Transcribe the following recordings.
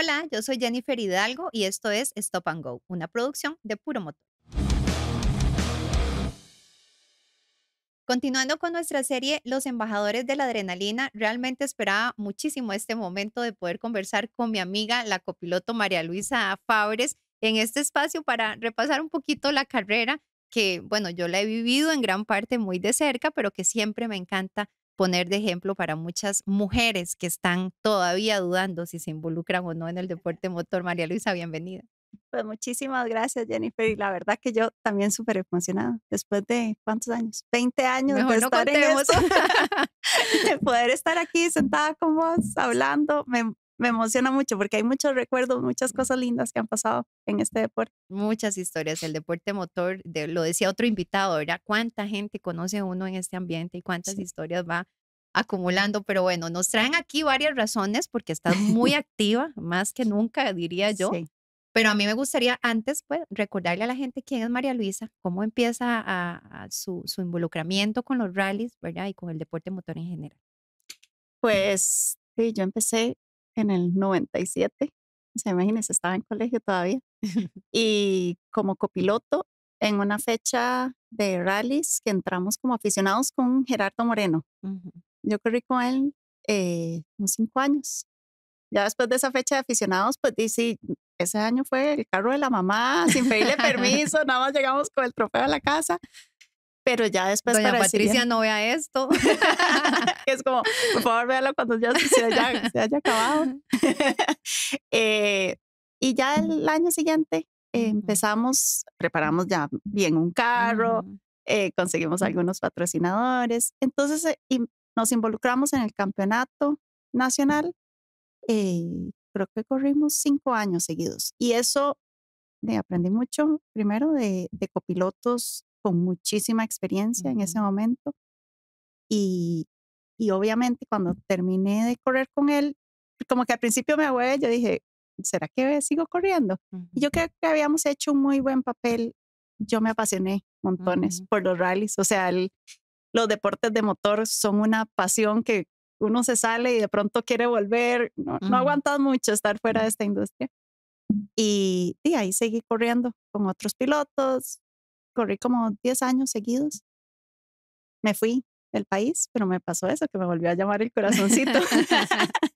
Hola, yo soy Jennifer Hidalgo y esto es Stop and Go, una producción de Puro Motor. Continuando con nuestra serie Los embajadores de la adrenalina, realmente esperaba muchísimo este momento de poder conversar con mi amiga, la copiloto María Luisa Fabres, en este espacio para repasar un poquito la carrera que, bueno, yo la he vivido en gran parte muy de cerca, pero que siempre me encanta poner de ejemplo para muchas mujeres que están todavía dudando si se involucran o no en el deporte motor. María Luisa, bienvenida. Pues muchísimas gracias, Jennifer. Y la verdad que yo también súper emocionada. Después de cuántos años? 20 años de estar en poder estar aquí sentada con vos, hablando. Me, me emociona mucho porque hay muchos recuerdos, muchas cosas lindas que han pasado en este deporte. Muchas historias, el deporte motor, lo decía otro invitado, ¿verdad? ¿Cuánta gente conoce uno en este ambiente y cuántas historias va acumulando? Pero bueno, nos traen aquí varias razones porque estás muy activa, más que nunca, diría yo. Sí. Pero a mí me gustaría antes pues, recordarle a la gente quién es María Luisa, cómo empieza a, su, su involucramiento con los rallies, ¿verdad? Y con el deporte motor en general. Pues sí, yo empecé en el 97. Se imagínense, estaba en colegio todavía. Y como copiloto en una fecha de rallies que entramos como aficionados con Gerardo Moreno. Yo corrí con él eh, unos cinco años. Ya después de esa fecha de aficionados, pues sí, ese año fue el carro de la mamá, sin pedirle permiso, nada más llegamos con el trofeo a la casa pero ya después Doña Patricia no vea esto. es como, por favor, véalo cuando ya se haya, acabado. Eh, y ya el año siguiente eh, empezamos, preparamos ya bien un carro, eh, conseguimos algunos patrocinadores. Entonces y nos involucramos en el campeonato nacional. creo que corrimos cinco años seguidos. Y eso aprendí mucho, primero de, de copilotos con muchísima experiencia en ese momento. Y, obviamente cuando terminé de correr con él, como que al principio me agüé, yo dije, ¿será que sigo corriendo? yo creo que habíamos hecho un muy buen papel. Yo me apasioné montones por los rallies. O sea, los deportes de motor son una pasión que uno se sale y de pronto quiere volver. No, aguantas mucho estar fuera de esta industria. Y, y ahí seguí corriendo con otros pilotos corrí como 10 años seguidos. Me fui del país, pero me pasó eso, que me volvió a llamar el corazoncito.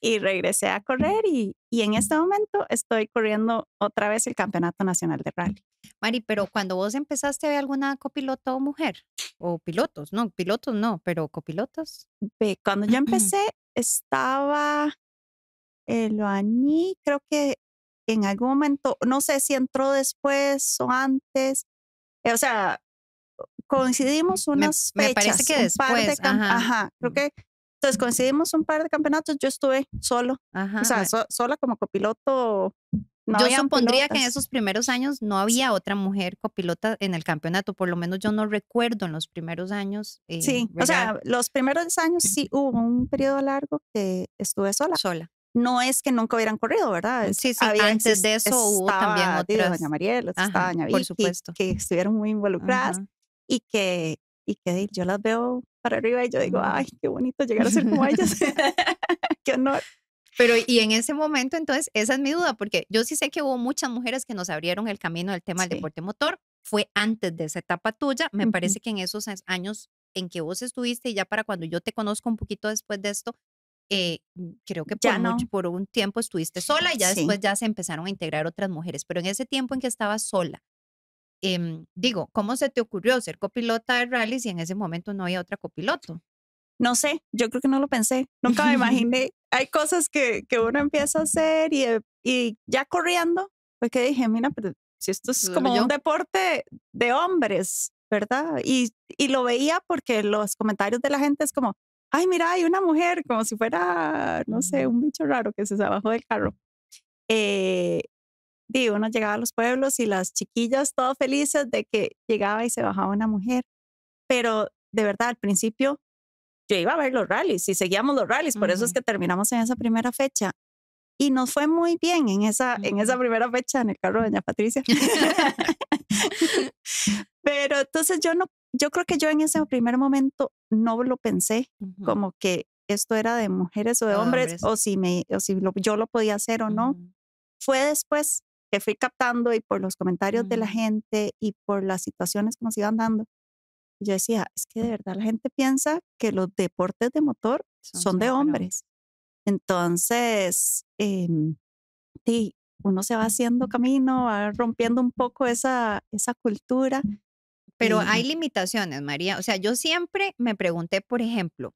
y regresé a correr y, y, en este momento estoy corriendo otra vez el Campeonato Nacional de Rally. Mari, pero cuando vos empezaste, ¿había alguna copiloto o mujer? O pilotos, no, pilotos no, pero copilotos. Cuando yo empecé, estaba loani creo que en algún momento, no sé si entró después o antes, eh, o sea, coincidimos unas me, parece que después, de ajá. ajá. creo que entonces coincidimos un par de campeonatos, yo estuve solo, ajá, o sea, sola como copiloto. yo supondría que en esos primeros años no había otra mujer copilota en el campeonato, por lo menos yo no recuerdo en los primeros años. Eh, sí, o sea, los primeros años sí hubo un periodo largo que estuve sola. Sola no es que nunca hubieran corrido, ¿verdad? Sí, sí, antes de eso hubo también otras. Doña Mariela, estaba Doña Vicky, por supuesto. Que, estuvieron muy involucradas y que, y que yo las veo para arriba y yo digo, ay, qué bonito llegar a ser como ellas. qué honor. Pero y en ese momento, entonces, esa es mi duda, porque yo sí sé que hubo muchas mujeres que nos abrieron el camino del tema del deporte motor. Fue antes de esa etapa tuya. Me parece que en esos años en que vos estuviste y ya para cuando yo te conozco un poquito después de esto, eh, mm, creo que por, por, un tiempo estuviste sola y ya después ya se empezaron a integrar otras mujeres, pero en ese tiempo en que estabas sola, em, digo, ¿cómo se te ocurrió ser copilota de rally si en ese momento no había otra copiloto? No sé, yo creo que no lo pensé, nunca me imaginé. Hay cosas que, que uno empieza a hacer y, eh, y ya corriendo, pues que dije, mira, pero si esto es como un deporte de hombres, ¿verdad? Y, y lo veía porque los comentarios de la gente es como, ay, mira, hay una mujer como si fuera, no sé, un bicho raro que se bajó del carro. Eh, digo, uno llegaba a los pueblos y las chiquillas todas felices de que llegaba y se bajaba una mujer. Pero de verdad, al principio yo iba a ver los rallies y seguíamos los rallies, por eso es que terminamos en esa primera fecha y nos fue muy bien en esa, en esa primera fecha en el carro de doña Patricia. Pero entonces yo no, yo creo que yo en ese primer momento no lo pensé, como que esto era de mujeres o de ah, hombres, o si, me, o si yo lo podía hacer o no. Fue después que fui captando y por los comentarios de la gente y por las situaciones que se iban dando. Yo decía, es que de verdad la gente piensa que los deportes de motor son de hombres. Entonces, em, sí, uno se va haciendo camino, va rompiendo un poco esa, esa cultura. Pero hay limitaciones, María. O sea, yo siempre me pregunté, por ejemplo,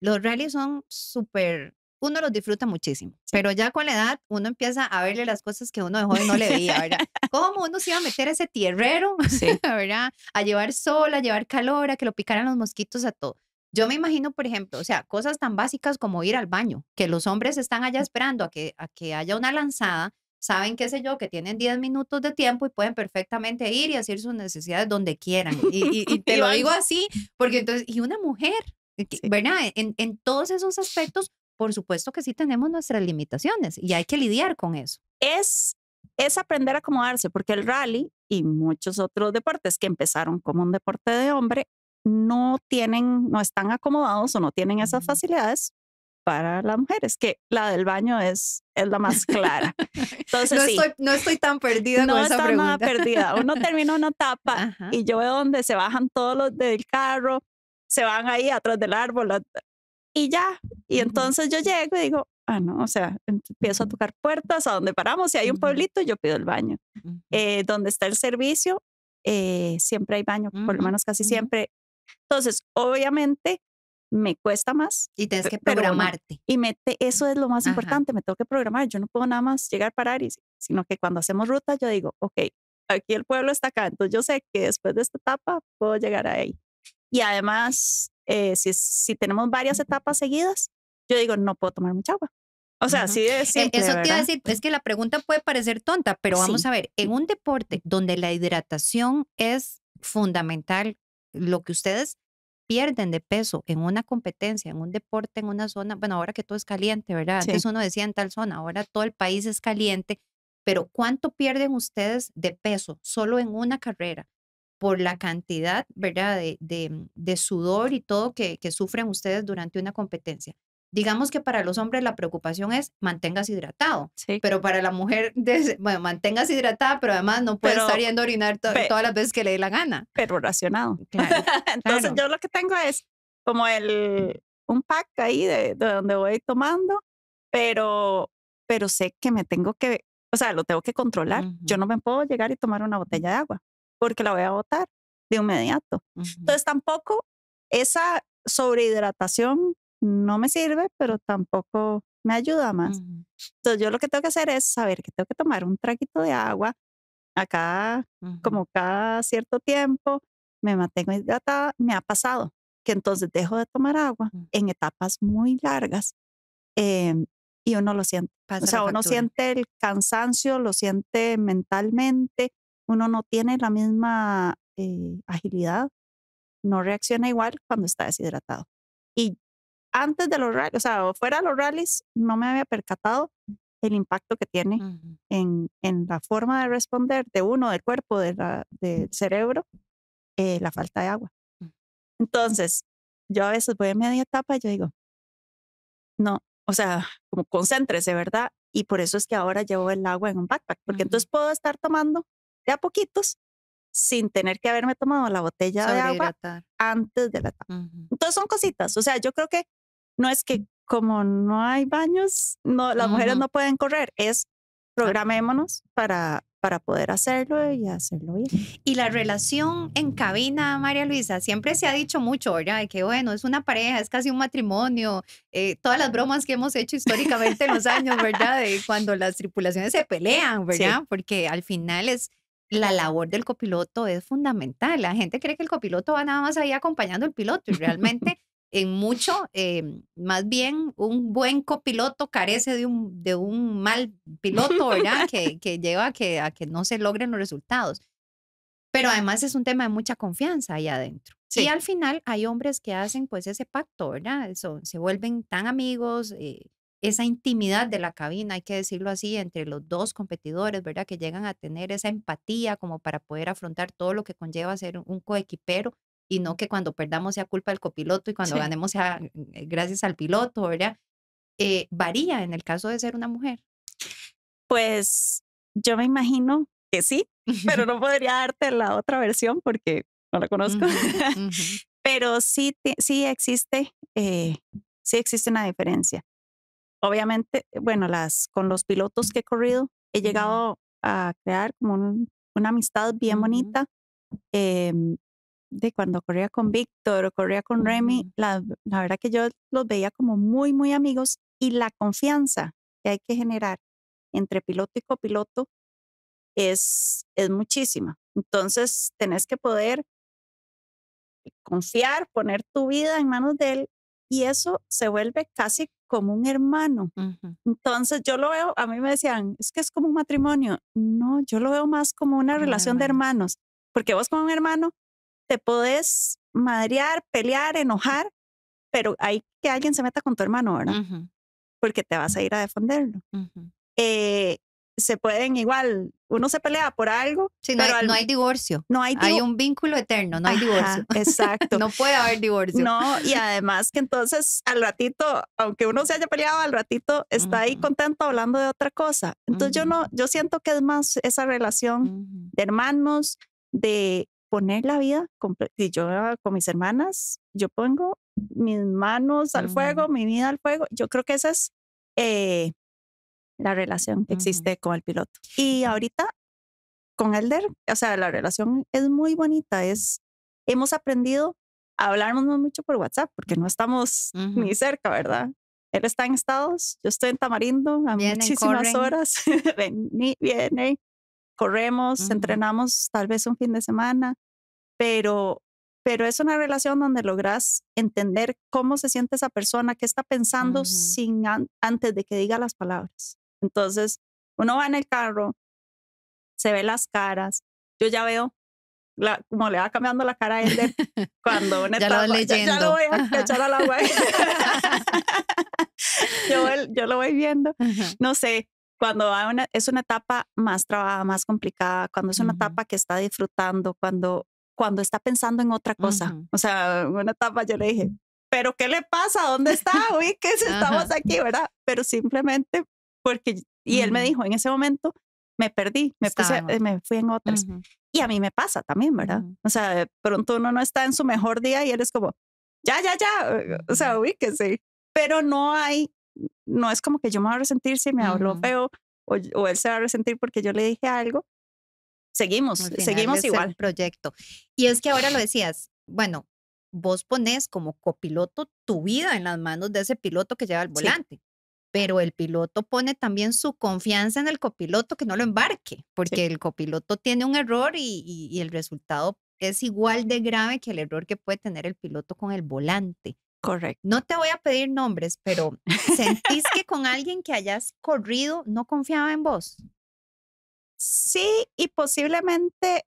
los rallies son súper uno los disfruta muchísimo, pero ya con la edad uno empieza a verle las cosas que uno de joven no le veía, ¿verdad? ¿Cómo uno se iba a meter a ese tierrero, sí. ¿verdad? A llevar sol, a llevar calor, a que lo picaran los mosquitos, a todo. Yo me imagino, por ejemplo, o sea, cosas tan básicas como ir al baño, que los hombres están allá esperando a que, a que haya una lanzada, saben, qué sé yo, que tienen 10 minutos de tiempo y pueden perfectamente ir y hacer sus necesidades donde quieran. Y, te lo digo así, porque entonces, y una mujer, eh, ¿verdad? En, todos esos aspectos, por supuesto que sí tenemos nuestras limitaciones y hay que lidiar con eso. Es es aprender a acomodarse, porque el rally y muchos otros deportes que empezaron como un deporte de hombre, no tienen, no están acomodados o no tienen esas facilidades para las mujeres, que la del baño es, es la más clara. Entonces, no, estoy, no estoy tan perdida no estoy esa No perdida. Uno termina una etapa y yo veo donde se bajan todos los del carro, se van ahí atrás del árbol y ya. Y entonces yo llego y digo, ah, no, o sea, em, empiezo a tocar puertas a donde paramos. Si hay un pueblito, yo pido el baño. Eh, donde está el servicio, eh, siempre hay baño, por lo menos casi siempre. Entonces, obviamente, me cuesta más. Y tienes que programarte. y mete, eso es lo más importante, me tengo que programar. Yo no puedo nada más llegar, parar, y, sino que cuando hacemos ruta, yo digo, ok, aquí el pueblo está acá, entonces yo sé que después de esta etapa puedo llegar ahí. Y además, eh, si, si tenemos varias etapas seguidas, yo digo, no puedo tomar mucha agua. O sea, e, si es. Eso te iba a decir, es que la pregunta puede parecer tonta, pero vamos a ver, en un deporte donde la hidratación es fundamental, lo que ustedes pierden de peso en una competencia, en un deporte, en una zona, bueno, ahora que todo es caliente, ¿verdad? eso Antes uno decía en tal zona, ahora todo el país es caliente, pero ¿cuánto pierden ustedes de peso solo en una carrera? por la cantidad, ¿verdad?, de, sudor y todo que, sufren ustedes durante una competencia digamos que para los hombres la preocupación es mantengas hidratado, pero para la mujer, bueno, mantengas hidratada, pero además no puedes estar yendo a orinar todas las veces que le dé la gana. Pero racionado. Mm, Entonces yo lo que tengo es como el, un pack ahí de, donde voy tomando, pero, pero sé que me tengo que, o sea, lo tengo que controlar. Yo no me puedo llegar y tomar una botella de agua porque la voy a botar de inmediato. Entonces tampoco esa sobrehidratación no me sirve, pero tampoco me ayuda más. Entonces yo lo que tengo que hacer es saber que tengo que tomar un traquito de agua acá, como cada cierto tiempo, me mantengo hidratada, me ha pasado que entonces dejo de tomar agua mm. en etapas muy largas em, y uno lo siente. o sea, uno siente el cansancio, lo siente mentalmente, uno no tiene la misma eh, agilidad, no reacciona igual cuando está deshidratado. Y antes de los rallies, o sea, fuera de los rallies, no me había percatado el impacto que tiene en, en, la forma de responder de uno, del cuerpo, de la, del cerebro, eh, la falta de agua. Mm. Entonces, yo a veces voy a media etapa y yo digo, no, o sea, como concéntrese, ¿verdad? Y por eso es que ahora llevo el agua en un backpack, porque entonces puedo estar tomando de a poquitos sin tener que haberme tomado la botella de agua antes de la etapa. Entonces son cositas, o sea, yo creo que no es que como no hay baños, no, las mujeres no pueden correr, es ah. programémonos para, para poder hacerlo y hacerlo bien. Y la relación en cabina, María Luisa, siempre se ha dicho mucho, ¿verdad? De que bueno, es una pareja, es casi un matrimonio, eh, todas las bromas que hemos hecho históricamente en los años, ¿verdad? De cuando las tripulaciones se pelean, ¿verdad? Porque al final es... La labor del copiloto es fundamental. La gente cree que el copiloto va nada más ahí acompañando al piloto y realmente en mucho, em, más bien un buen copiloto carece de un, de un mal piloto, ¿verdad? que, lleva a que, a que no se logren los resultados. Pero además es un tema de mucha confianza ahí adentro. Sí. Y al final hay hombres que hacen pues ese pacto, ¿verdad? se vuelven tan amigos, eh, esa intimidad de la cabina, hay que decirlo así, entre los dos competidores, ¿verdad? Que llegan a tener esa empatía como para poder afrontar todo lo que conlleva ser un coequipero y no que cuando perdamos sea culpa del copiloto y cuando ganemos sea eh, eh, gracias al piloto, ¿verdad? Eh, ¿Varía en el caso de ser una mujer? Pues yo me imagino que sí, pero no podría darte la otra versión porque no la conozco. pero sí, sí existe, eh, sí existe una diferencia. Obviamente, bueno, las, con los pilotos que he corrido, he llegado a crear como una amistad bien bonita. Eh, de cuando corría con Víctor o corría con Remy, la, verdad que yo los veía como muy, muy amigos y la confianza que hay que generar entre piloto y copiloto es, es muchísima. Entonces, tenés que poder confiar, poner tu vida en manos de él y eso se vuelve casi como un hermano. Entonces, yo lo veo, a mí me decían, es que es como un matrimonio. No, yo lo veo más como una relación de hermanos, porque vos con un hermano te podés madrear, pelear, enojar, pero hay que alguien se meta con tu hermano, ¿verdad? Porque te vas a ir a defenderlo. Eh, se pueden igual, uno se pelea por algo, sí, no, pero hay, no, hay, divorcio. No hay, hay un vínculo eterno, no hay divorcio. Exacto. no puede haber divorcio. No, y además que entonces al ratito, aunque uno se haya peleado, al ratito está ahí contento hablando de otra cosa. Entonces yo no, yo siento que es más esa relación de hermanos, de poner la vida, si yo con mis hermanas, yo pongo mis manos al mm. fuego, mi vida al fuego, yo creo que esa es eh, la relación que existe con el piloto. Y ahorita con Elder, o sea, la relación es muy bonita, es, hemos aprendido a hablarnos mucho por WhatsApp, porque no estamos ni cerca, ¿verdad? Él está en Estados, yo estoy en Tamarindo, a muchísimas horas. viene, viene, corremos, entrenamos tal vez un fin de semana, pero, pero es una relación donde logras entender cómo se siente esa persona, qué está pensando sin antes de que diga las palabras. Entonces, uno va en el carro, se ve las caras, yo ya veo la, como le va cambiando la cara a él cuando una ya, lo lo voy a echar al agua. yo, yo, lo voy viendo. No sé, cuando una, es una etapa más trabajada, más complicada, cuando es una etapa que está disfrutando, cuando, cuando está pensando en otra cosa. O sea, en una etapa yo le dije, ¿pero qué le pasa? ¿Dónde está? Uy, que si estamos aquí, ¿verdad? Pero simplemente porque, y él me dijo, en ese momento me perdí, me, me fui en otras. Y a mí me pasa también, ¿verdad? O sea, pronto uno no está en su mejor día y él es como, ya, ya, ya, o sea, uy, que sí. Pero no hay no es como que yo me voy a resentir si me habló feo o, él se va a resentir porque yo le dije algo. Seguimos, seguimos igual. El proyecto. Y es que ahora lo decías, bueno, vos pones como copiloto tu vida en las manos de ese piloto que lleva el volante. Pero el piloto pone también su confianza en el copiloto que no lo embarque, porque el copiloto tiene un error y el resultado es igual de grave que el error que puede tener el piloto con el volante. Correcto. No te voy a pedir nombres, pero ¿sentís que con alguien que hayas corrido no confiaba en vos? Sí, y posiblemente,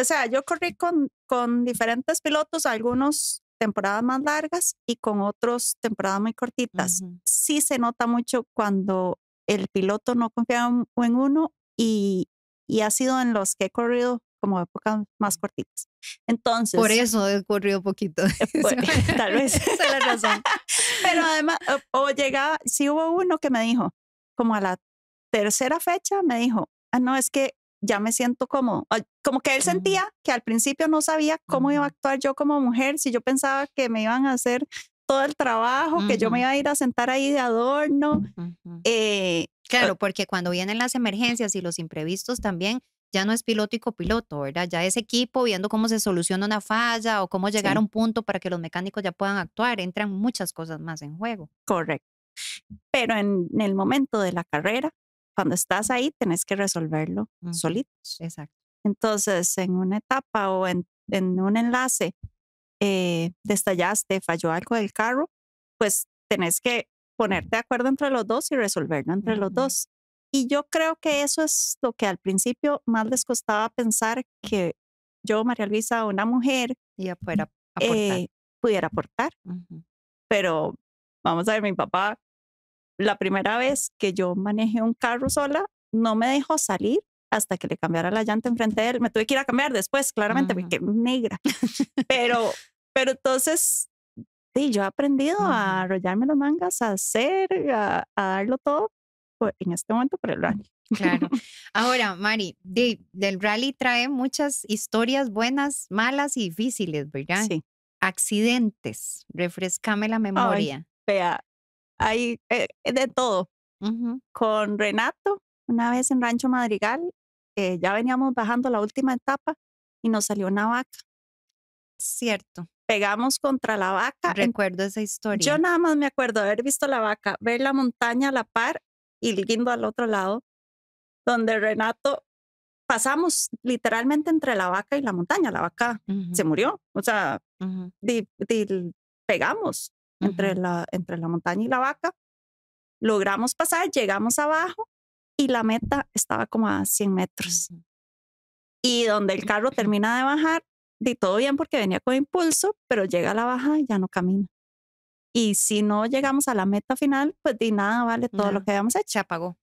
o sea, yo corrí con, con diferentes pilotos, algunos temporadas más largas y con otros temporadas muy cortitas. Sí se nota mucho cuando el piloto no confía en uno y, y ha sido en los que he corrido como épocas más cortitas. Entonces. Por eso ocurrió poquito. Eh, pues, tal vez. Esa es la razón. Pero además, o, llegaba, sí hubo uno que me dijo, como a la tercera fecha, me dijo, ah, no, es que ya me siento como, como que él sentía que al principio no sabía cómo iba a actuar yo como mujer, si yo pensaba que me iban a hacer todo el trabajo, que yo me iba a ir a sentar ahí de adorno. eh, Claro, ah. porque cuando vienen las emergencias y los imprevistos también, ya no es piloto y copiloto, ¿verdad? Ya es equipo viendo cómo se soluciona una falla o cómo llegar a un punto para que los mecánicos ya puedan actuar. Entran muchas cosas más en juego. Correcto. Pero en, el momento de la carrera, cuando estás ahí, tenés que resolverlo solito. Exacto. Entonces, en una etapa o en, un enlace, eh, destallaste, falló algo del carro, pues tenés que ponerte de acuerdo entre los dos y resolverlo entre los dos. Y yo creo que eso es lo que al principio más les costaba pensar que yo, María Luisa, una mujer, y mm, pudiera aportar. Eh, pudiera Pero vamos a ver, mi papá, la primera vez que yo manejé un carro sola, no me dejó salir hasta que le cambiara la llanta enfrente de él. Me tuve que ir a cambiar después, claramente, uh negra. pero, pero entonces yo he aprendido a arrollarme las mangas, a hacer, a, darlo todo en este momento por el rally. Claro. Ahora, Mari, del rally trae muchas historias buenas, malas y difíciles, ¿verdad? Sí. Accidentes, refrescame la memoria. vea, hay eh, eh, de todo. Con Renato, una vez en Rancho Madrigal, eh, ya veníamos bajando la última etapa y nos salió una vaca. Cierto pegamos contra la vaca. Recuerdo esa historia. Yo nada más me acuerdo de haber visto la vaca, ver la montaña a la par y guindo al otro lado, donde Renato pasamos literalmente entre la vaca y la montaña. La vaca se murió, o sea, pegamos entre, la, entre la montaña y la vaca. Logramos pasar, llegamos abajo y la meta estaba como a 100 metros. Y donde el carro termina de bajar, Di todo bien porque venía con impulso, pero llega a la baja y ya no camina. Y si no llegamos a la meta final, pues di nada vale todo lo que habíamos hecho. Se apagó.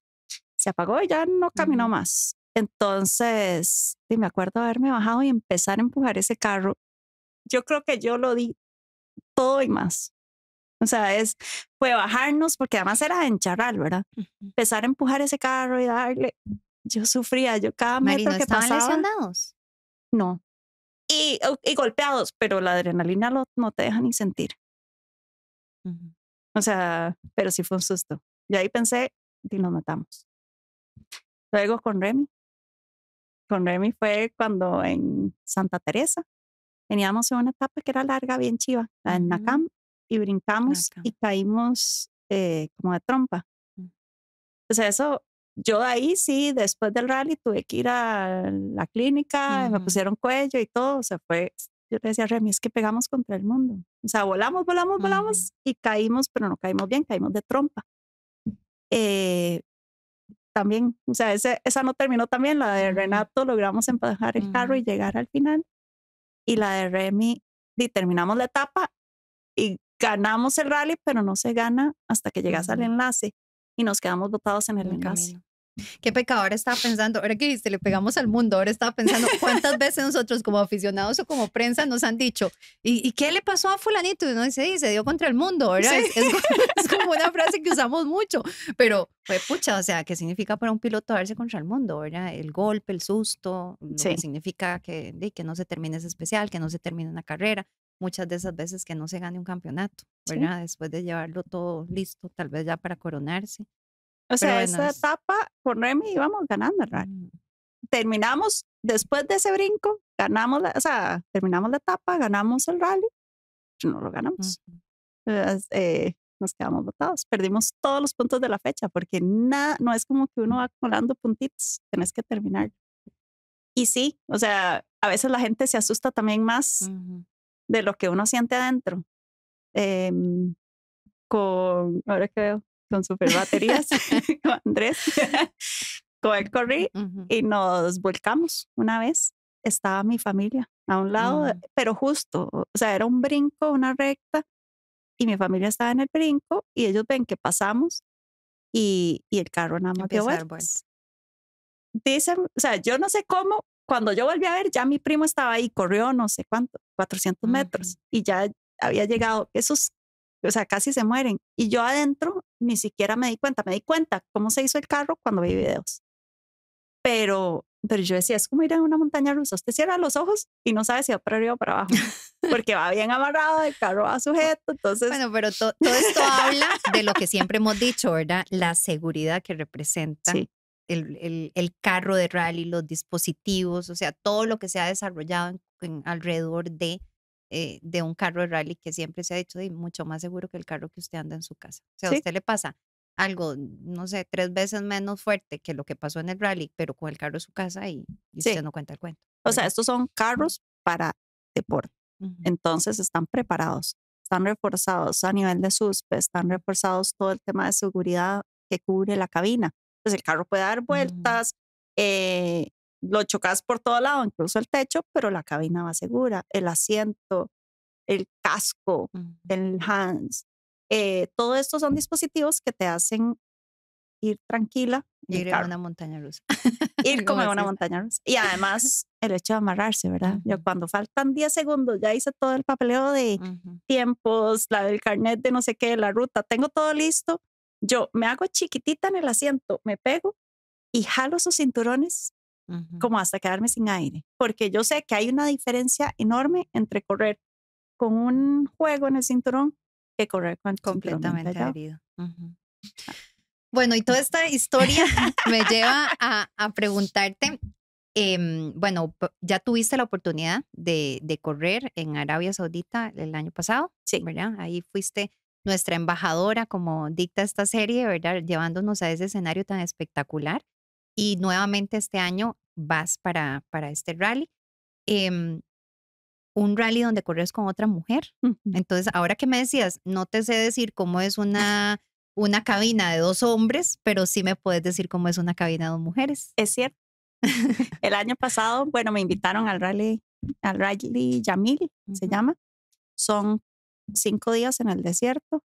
Se apagó y ya no caminó más. Entonces, y me acuerdo haberme bajado y empezar a empujar ese carro. Yo creo que yo lo di todo y más. O sea, es, fue bajarnos, porque además era encharrar, ¿verdad? Empezar a empujar ese carro y darle. Yo sufría, yo cada metro que pasaba. ¿estaban lesionados? No, y, golpeados, pero la adrenalina no te deja ni sentir. O sea, pero sí fue un susto. Y ahí pensé, y nos matamos. Luego con Remy. Con Remy fue cuando en Santa Teresa teníamos una etapa que era larga, bien chiva, en Nakam, y brincamos y caímos eh, como de trompa. Mm. O sea, eso yo ahí sí, después del rally tuve que ir a la clínica, me pusieron cuello y todo, o fue, yo le decía a Remy, es que pegamos contra el mundo, o sea, volamos, volamos, volamos y caímos, pero no caímos bien, caímos de trompa. Eh, también, o sea, ese, esa no terminó también, la de Renato logramos empajar el carro y llegar al final, y la de Remy, terminamos la etapa y ganamos el rally, pero no se gana hasta que llegas al enlace y nos quedamos botados en el, enlace. Qué pecado, ahora estaba pensando, ahora que dijiste, le pegamos al mundo, ahora estaba pensando cuántas veces nosotros como aficionados o como prensa nos han dicho, ¿y, qué le pasó a fulanito? Y se dio contra el mundo, Es, como una frase que usamos mucho, pero fue pucha, o sea, ¿qué significa para un piloto darse contra el mundo, ¿verdad? El golpe, el susto, significa que, que no se termine ese especial, que no se termine una carrera, muchas de esas veces que no se gane un campeonato, Después de llevarlo todo listo, tal vez ya para coronarse. O sea, esa etapa con Remy íbamos ganando, rally. Mm. Terminamos, después de ese brinco, ganamos, la, o sea, terminamos la etapa, ganamos el rally, pues, no lo ganamos. Eh, nos quedamos votados, Perdimos todos los puntos de la fecha porque nada, no es como que uno va colando puntitos, tenés que terminar. Y sí, o sea, a veces la gente se asusta también más de lo que uno siente adentro. Em, con, ahora que veo, con super baterías, con Andrés, con el corrí y nos volcamos una vez. Estaba mi familia a un lado, mm. pero justo, o sea, era un brinco, una recta, y mi familia estaba en el brinco, y ellos ven que pasamos, y, y el carro nada más dio Dicen, o sea, yo no sé cómo, cuando yo volví a ver, ya mi primo estaba ahí, corrió no sé cuánto, 400 metros, y ya había llegado. Esos o sea, casi se mueren. Y yo adentro ni siquiera me di cuenta, me di cuenta cómo se hizo el carro cuando vi videos. Pero, pero yo decía, es como ir a una montaña rusa, usted cierra los ojos y no sabe si va para arriba o para abajo, porque va bien amarrado, el carro va sujeto, entonces... Bueno, pero todo esto habla de lo que siempre hemos dicho, ¿verdad? La seguridad que representa. El, el, carro de rally, los dispositivos, o sea, todo lo que se ha desarrollado en alrededor de eh, de un carro de rally que siempre se ha dicho de mucho más seguro que el carro que usted anda en su casa. O sea, a usted le pasa algo, no sé, tres veces menos fuerte que lo que pasó en el rally, pero con el carro en su casa y, y usted no cuenta el cuento. O sea, estos son carros para deporte. Entonces están preparados, están reforzados a nivel de suspe, están reforzados todo el tema de seguridad que cubre la cabina. Entonces pues, el carro puede dar vueltas, eh, lo chocas por todo lado, incluso el techo, pero la cabina va segura, el asiento, el casco, el hands. Eh, todo esto son dispositivos que te hacen ir tranquila. Ir a una montaña rusa. ir como a una montaña rusa. Y además, el hecho de amarrarse, ¿verdad? Yo cuando faltan 10 segundos ya hice todo el papeleo de tiempos, la del carnet de no sé qué, la ruta, tengo todo listo. Yo me hago chiquitita en el asiento, me pego y jalo sus cinturones como hasta quedarme sin aire, porque yo sé que hay una diferencia enorme entre correr con un juego en el cinturón que correr con completamente herido. Ah. Bueno, y toda esta historia me lleva a, preguntarte, em, bueno, ya tuviste la oportunidad de, de, correr en Arabia Saudita el año pasado, sí. ¿verdad? Ahí fuiste nuestra embajadora como dicta esta serie, ¿verdad? Llevándonos a ese escenario tan espectacular y nuevamente este año vas para, para este rally. Em, un rally donde corres con otra mujer. Entonces, ahora que me decías, no te sé decir cómo es una, una cabina de dos hombres, pero sí me puedes decir cómo es una cabina de dos mujeres. Es cierto. El año pasado, bueno, me invitaron al rally, al rally Yamil, se llama. Son cinco días en el desierto.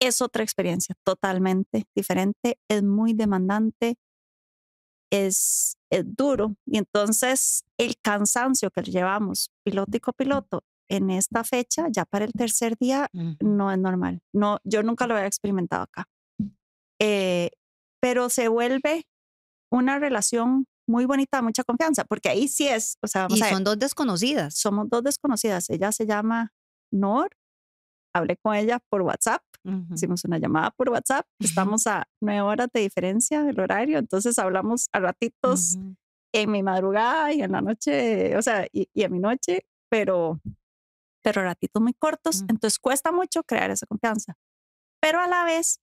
Es otra experiencia totalmente diferente. Es muy demandante es, duro. Y entonces el cansancio que llevamos piloto y copiloto en esta fecha, ya para el tercer día, mm. no es normal. No, yo nunca lo había experimentado acá. Eh, pero se vuelve una relación muy bonita, mucha confianza, porque ahí sí es, o sea, vamos y son dos desconocidas. Somos dos desconocidas. Ella se llama Nor hablé con ella por WhatsApp, hicimos una llamada por WhatsApp, estamos a nueve horas de diferencia del horario, entonces hablamos a ratitos en mi madrugada y en la noche, o sea, y, en mi noche, pero, pero ratitos muy cortos, entonces cuesta mucho crear esa confianza. Pero a la vez,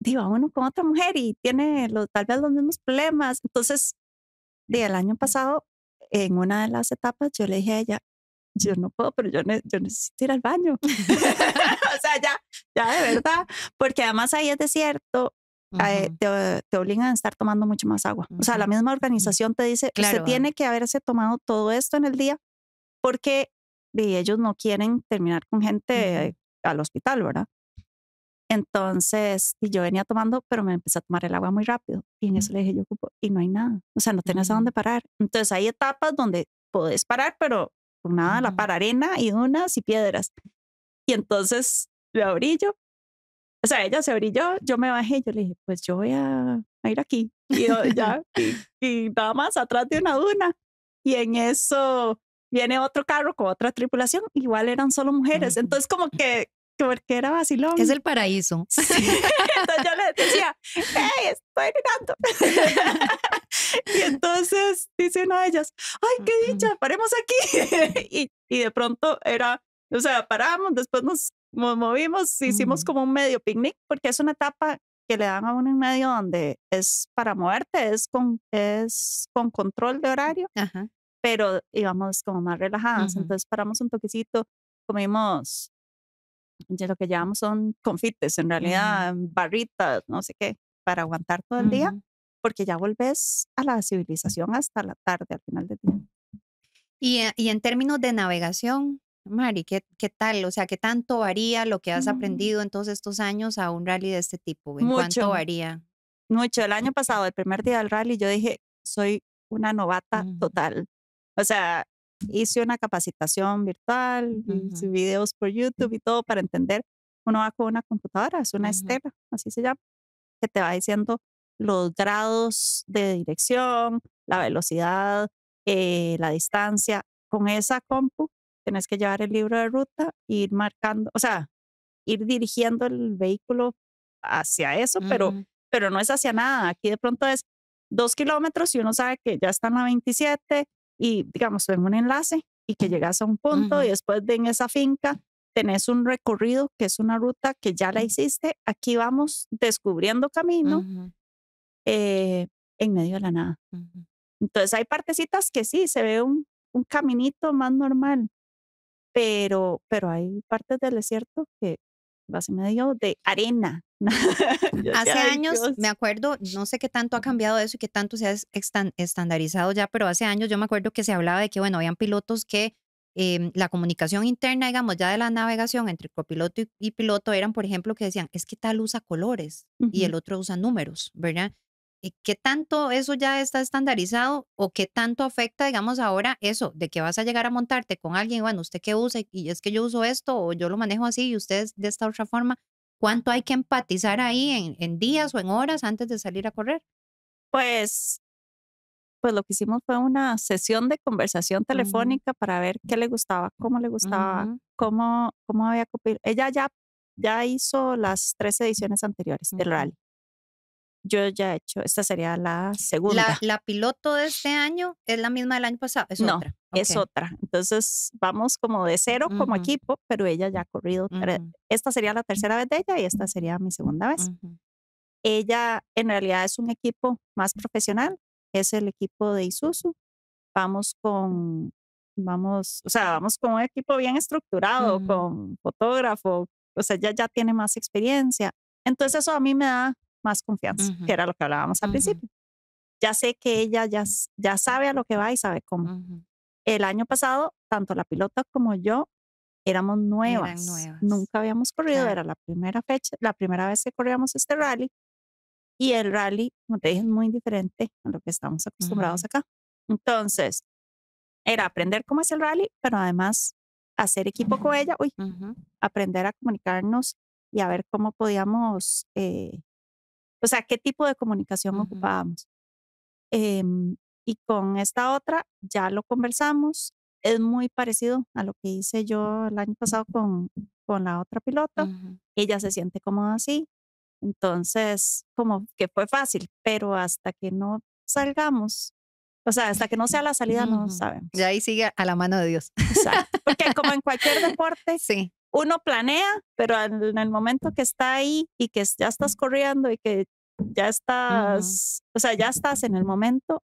digo, ah, bueno, con otra mujer y tiene tal vez los mismos problemas, entonces, el año pasado, en una de las etapas, yo le dije a ella, yo no puedo, pero yo, yo necesito ir al baño. o sea, ya, ya de verdad, porque además ahí es desierto. Eh, te, te, obligan a estar tomando mucho más agua. O sea, la misma organización te dice, claro, usted tiene que haberse tomado todo esto en el día porque y ellos no quieren terminar con gente al hospital, ¿verdad? Entonces, y yo venía tomando, pero me empecé a tomar el agua muy rápido. Y en eso le dije, yo ocupo, y no hay nada. O sea, no tenés a dónde mm. parar. Entonces, hay etapas donde podés parar, pero nada, la para arena y dunas y piedras. Y entonces lo abrí yo. O sea, ella se brilló, yo me bajé, yo le dije, pues yo voy a, ir aquí. Y, ya, y, nada más atrás de una duna. Y en eso viene otro carro con otra tripulación, igual eran solo mujeres. Entonces como que porque era vacilón. Es el paraíso. Entonces yo le decía, hey, estoy mirando. Y entonces dicen a ellas, ay, qué dicha, paremos aquí. y, y de pronto era, o sea, paramos, después nos, movimos, hicimos como un medio picnic, porque es una etapa que le dan a uno en medio donde es para moverte, es con, es con control de horario, pero íbamos como más relajadas. Entonces paramos un toquecito, comimos, ya lo que llevamos son confites, en realidad, barritas, no sé qué, para aguantar todo el día porque ya volvés a la civilización hasta la tarde, al final del día. Y, eh, y en términos de navegación, Mari, ¿qué, ¿qué, tal? O sea, ¿qué tanto varía lo que has mm. aprendido en todos estos años a un rally de este tipo? ¿En cuánto varía? Mucho. El año pasado, el primer día del rally, yo dije, soy una novata total. O sea, hice una capacitación virtual, hice videos por YouTube y todo para entender. Uno va con una computadora, es una estela, así se llama, que te va diciendo los grados de dirección, la velocidad, eh, la distancia. Con esa compu tenés que llevar el libro de ruta e ir marcando, o sea, ir dirigiendo el vehículo hacia eso, pero, pero no es hacia nada. Aquí de pronto es dos kilómetros y uno sabe que ya están a 27 y digamos, ven un enlace y que llegas a un punto y después de en esa finca tenés un recorrido que es una ruta que ya la hiciste. Aquí vamos descubriendo camino. Eh, en medio de la nada. Entonces hay partecitas que sí, se ve un, un, caminito más normal, pero, pero hay partes del desierto que va en medio de arena. Hace años, me acuerdo, no sé qué tanto ha cambiado eso y qué tanto se ha estandarizado ya, pero hace años yo me acuerdo que se hablaba de que, bueno, habían pilotos que em, la comunicación interna, digamos, ya de la navegación entre copiloto y, piloto eran, por ejemplo, que decían, es que tal usa colores y el otro usa números, ¿verdad? ¿Qué tanto eso ya está estandarizado o qué tanto afecta, digamos, ahora eso de que vas a llegar a montarte con alguien, bueno, usted qué usa y es que yo uso esto o yo lo manejo así y ustedes de esta otra forma? ¿Cuánto hay que empatizar ahí en, días o en horas antes de salir a correr? Pues pues lo que hicimos fue una sesión de conversación mm. telefónica para ver qué le gustaba, cómo le gustaba, cómo, cómo había copiado. Ella ya, ya hizo las tres ediciones anteriores del rally yo ya he hecho, esta sería la segunda. La, piloto de este año es la misma del año pasado, es no, Es otra. Entonces vamos como de cero como equipo, pero ella ya ha corrido. Esta sería la tercera vez de ella y esta sería mi segunda vez. Ella en realidad es un equipo más profesional, es el equipo de Isuzu. Vamos con, vamos, o sea, vamos con un equipo bien estructurado, con fotógrafo, o sea, ya, ya tiene más experiencia. Entonces eso a mí me da más confianza, que era lo que hablábamos al principio. Ya sé que ella ya, ya sabe a lo que va y sabe cómo. El año pasado, tanto la pilota como yo éramos nuevas. Nunca habíamos corrido, era la primera fecha, la primera vez que corríamos este rally. Y el rally, como te dije, es muy diferente a lo que estamos acostumbrados acá. Entonces, era aprender cómo es el rally, pero además hacer equipo con ella, uy, aprender a comunicarnos y a ver cómo podíamos eh, o sea, qué tipo de comunicación ocupábamos. Em, y con esta otra ya lo conversamos, es muy parecido a lo que hice yo el año pasado con, con la otra pilota, ella se siente cómoda así, entonces como que fue fácil, pero hasta que no salgamos o sea, hasta que no sea la salida, no sabemos. Y ahí sigue a la mano de Dios. Exacto. Porque como en cualquier deporte, sí uno planea, pero en el momento que está ahí y que ya estás corriendo y que ya estás, o sea, ya estás en el momento,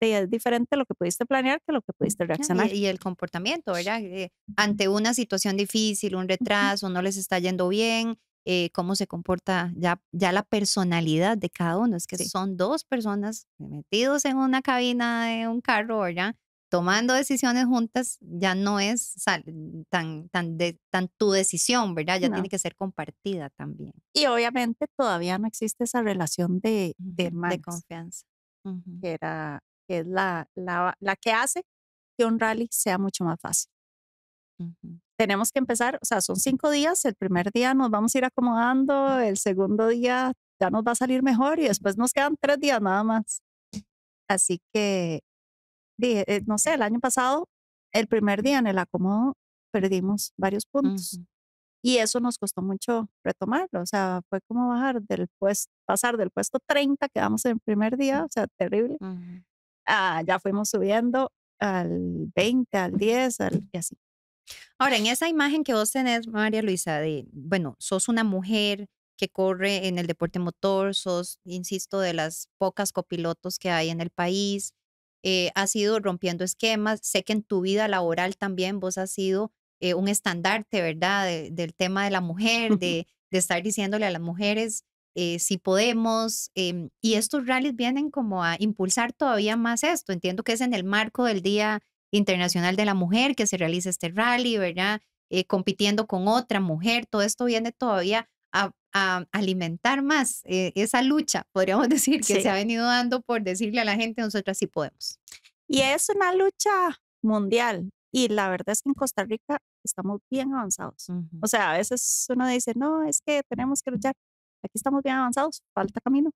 es diferente lo que pudiste planear que lo que pudiste reaccionar. Y, el comportamiento, ¿verdad? Eh, ante una situación difícil, un retraso, no les está yendo bien, eh, cómo se comporta ya, ya la personalidad de cada uno. Es que son dos personas metidos en una cabina de un carro, ¿verdad? tomando decisiones juntas ya no es mm, tan, tan, de, tan tu decisión, ¿verdad? Ya tiene que ser compartida también. Y obviamente todavía no existe esa relación de, de, de confianza, que, era, que es la, la, la, que hace que un rally sea mucho más fácil. Tenemos que empezar, o sea, son cinco días, el primer día nos vamos a ir acomodando, el segundo día ya nos va a salir mejor y después nos quedan tres días nada más. Así que eh, no sé, el año pasado, el primer día en el acomodo, perdimos varios puntos. Y eso nos costó mucho retomarlo. O sea, fue como bajar del puesto, pasar del puesto 30, quedamos en el primer día, o sea, terrible. ah, ya fuimos subiendo al 20, al 10, al, y así. Ahora, en esa imagen que vos tenés, María Luisa, de, bueno, sos una mujer que corre en el deporte motor, sos, insisto, de las pocas copilotos que hay en el país, ha eh, has rompiendo esquemas. Sé que en tu vida laboral también vos has sido eh, un estandarte, ¿verdad? del tema de la mujer, de, estar diciéndole a las mujeres eh, si podemos. Em, y estos rallies vienen como a impulsar todavía más esto. Entiendo que es en el marco del Día Internacional de la Mujer que se realiza este rally, ¿verdad? compitiendo con otra mujer. Todo esto viene todavía a alimentar más eh, esa lucha, podríamos decir, que se ha venido dando por decirle a la gente, nosotras sí podemos. Y es una lucha mundial. Y la verdad es que en Costa Rica estamos bien avanzados. O sea, a veces uno dice, no, es que tenemos que luchar. Aquí estamos bien avanzados, falta camino.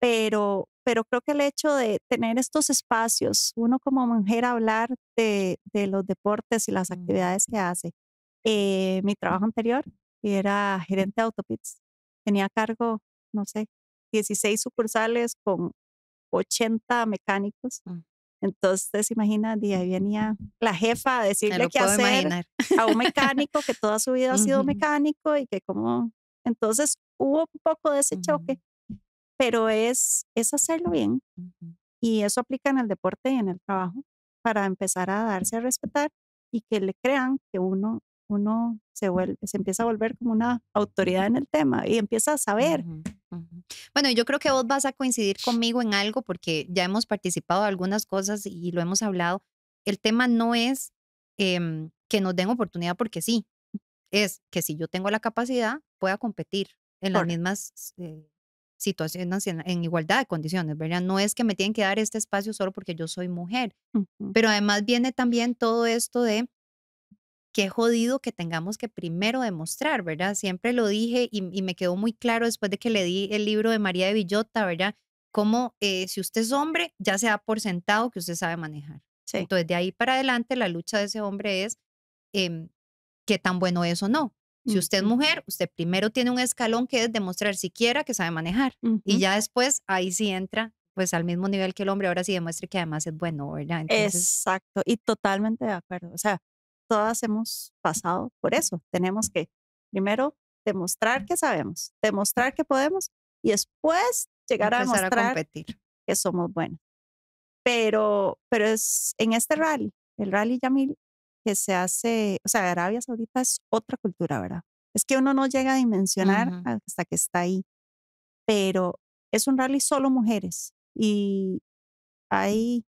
Pero, pero creo que el hecho de tener estos espacios, uno como mujer hablar de, los deportes y las mm. actividades que hace. Eh, mi trabajo anterior, era gerente de Autopits, tenía a cargo, no sé, 16 sucursales con 80 mecánicos. Mm. Entonces, imagina, día ahí venía la jefa a decirle qué hacer a un mecánico que toda su vida ha sido mecánico y que como... Entonces, hubo un poco de ese choque, pero es, es hacerlo bien. Y eso aplica en el deporte y en el trabajo para empezar a darse a respetar y que le crean que uno uno se, vuelve, se empieza a volver como una autoridad en el tema y empieza a saber. Bueno, yo creo que vos vas a coincidir conmigo en algo porque ya hemos participado de algunas cosas y lo hemos hablado. El tema no es em, que nos den oportunidad porque sí, es que si yo tengo la capacidad, pueda competir en las mismas eh, situaciones, en, igualdad de condiciones, ¿verdad? No es que me tienen que dar este espacio solo porque yo soy mujer, pero además viene también todo esto de qué jodido que tengamos que primero demostrar, ¿verdad? Siempre lo dije y, me quedó muy claro después de que le di el libro de María de Villota, ¿verdad? Como eh, si usted es hombre, ya se da por sentado que usted sabe manejar. Entonces, de ahí para adelante, la lucha de ese hombre es em, qué tan bueno es o no. Si usted es mujer, usted primero tiene un escalón que es demostrar siquiera que sabe manejar. Y ya después, ahí sí entra pues al mismo nivel que el hombre, ahora sí demuestre que además es bueno, ¿verdad? Exacto, y totalmente de acuerdo. O sea, todas hemos pasado por eso. Tenemos que primero demostrar que sabemos, demostrar que podemos y después llegar a demostrar que somos buenos. Pero, pero es en este rally, el rally Yamil, que se hace, o sea, Arabia Saudita es otra cultura, ¿verdad? Es que uno no llega a dimensionar hasta que está ahí. Pero es un rally solo mujeres y hay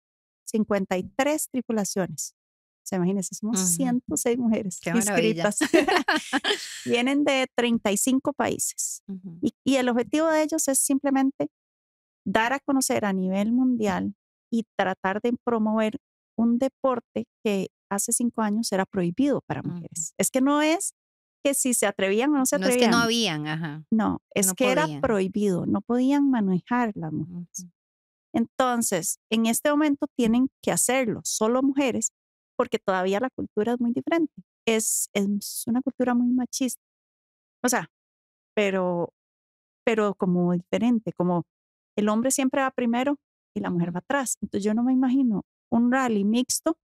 53 tripulaciones. Se imagínense, somos 106 mujeres inscritas. Vienen de 35 países. y, el objetivo de ellos es simplemente dar a conocer a nivel mundial y tratar de promover un deporte que hace cinco años era prohibido para mujeres. Es que no es que si se atrevían o no se atrevían. No es que no habían, ajá. No, es que era prohibido, no podían manejar las mujeres. Entonces, en este momento tienen que hacerlo solo mujeres porque todavía la cultura es muy diferente. Es, es una cultura muy machista. O sea, pero, pero como diferente, como el hombre siempre va primero y la mujer va atrás. Entonces yo no me imagino un rally mixto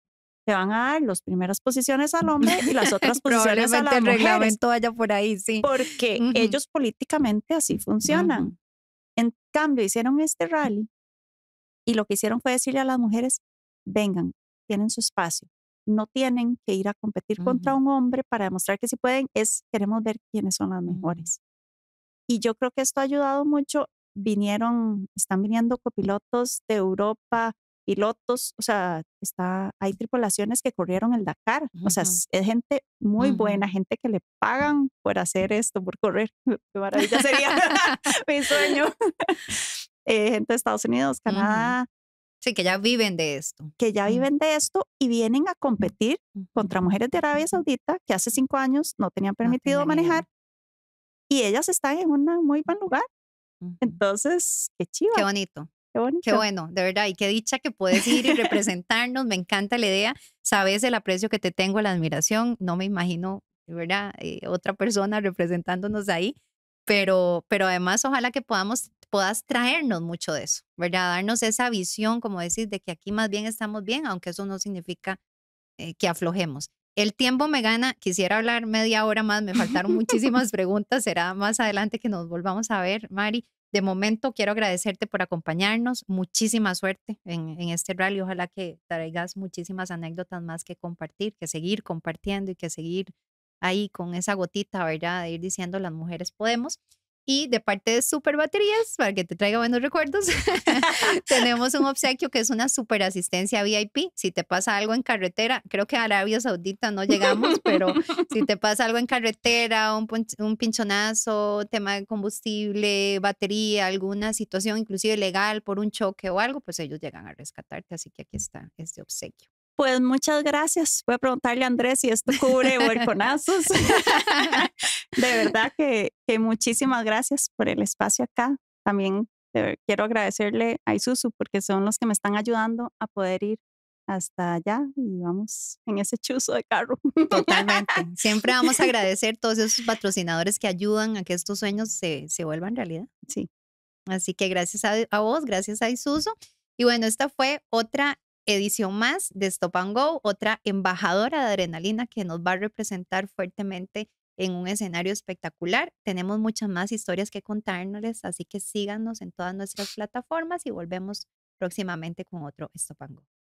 Se van a dar las primeras posiciones al hombre y las otras posiciones a la reglamento vaya por ahí, sí. Porque ellos políticamente así funcionan. En cambio, hicieron este rally y lo que hicieron fue decirle a las mujeres, vengan, tienen su espacio, no tienen que ir a competir contra un hombre para demostrar que sí pueden, es queremos ver quiénes son las mejores. Y yo creo que esto ha ayudado mucho. Vinieron, están viniendo copilotos de Europa, pilotos, o sea, está, hay tripulaciones que corrieron el Dakar, o sea, es, gente muy buena, gente que le pagan por hacer esto, por correr, qué maravilla sería mi sueño. Eh, gente de Estados Unidos, Canadá, Sí, que ya viven de esto. Que ya viven de esto y vienen a competir contra mujeres de Arabia Saudita que hace cinco años no tenían permitido manejar y ellas están en un muy buen lugar. Entonces, qué chido. Qué bonito. Qué bonito. Qué bueno, de verdad. Y qué dicha que puedes ir y representarnos. me encanta la idea. Sabes el aprecio que te tengo, la admiración. No me imagino, de verdad, eh, otra persona representándonos ahí pero, pero además ojalá que podamos, puedas traernos mucho de eso, ¿verdad? Darnos esa visión, como decís, de que aquí más bien estamos bien, aunque eso no significa eh, que aflojemos. El tiempo me gana, quisiera hablar media hora más, me faltaron muchísimas preguntas, será más adelante que nos volvamos a ver, Mari. De momento quiero agradecerte por acompañarnos, muchísima suerte en, en este rally, ojalá que traigas muchísimas anécdotas más que compartir, que seguir compartiendo y que seguir ahí con esa gotita, ¿verdad? De ir diciendo las mujeres podemos. Y de parte de Super Baterías, para que te traiga buenos recuerdos, tenemos un obsequio que es una super asistencia VIP. Si te pasa algo en carretera, creo que a Arabia Saudita no llegamos, pero si te pasa algo en carretera, un, un pinchonazo, tema de combustible, batería, alguna situación inclusive legal por un choque o algo, pues ellos llegan a rescatarte. Así que aquí está este obsequio. Pues muchas gracias. Voy a preguntarle a Andrés si esto cubre huerconazos. de verdad que, que, muchísimas gracias por el espacio acá. También eh, quiero agradecerle a Isuzu porque son los que me están ayudando a poder ir hasta allá y vamos en ese chuzo de carro. Totalmente. Siempre vamos a agradecer todos esos patrocinadores que ayudan a que estos sueños se, se vuelvan realidad. Sí. Así que gracias a, a vos, gracias a Isuzu. Y bueno, esta fue otra edición más de Stop and Go, otra embajadora de adrenalina que nos va a representar fuertemente en un escenario espectacular. Tenemos muchas más historias que contárnosles, así que síganos en todas nuestras plataformas y volvemos próximamente con otro Stop and Go.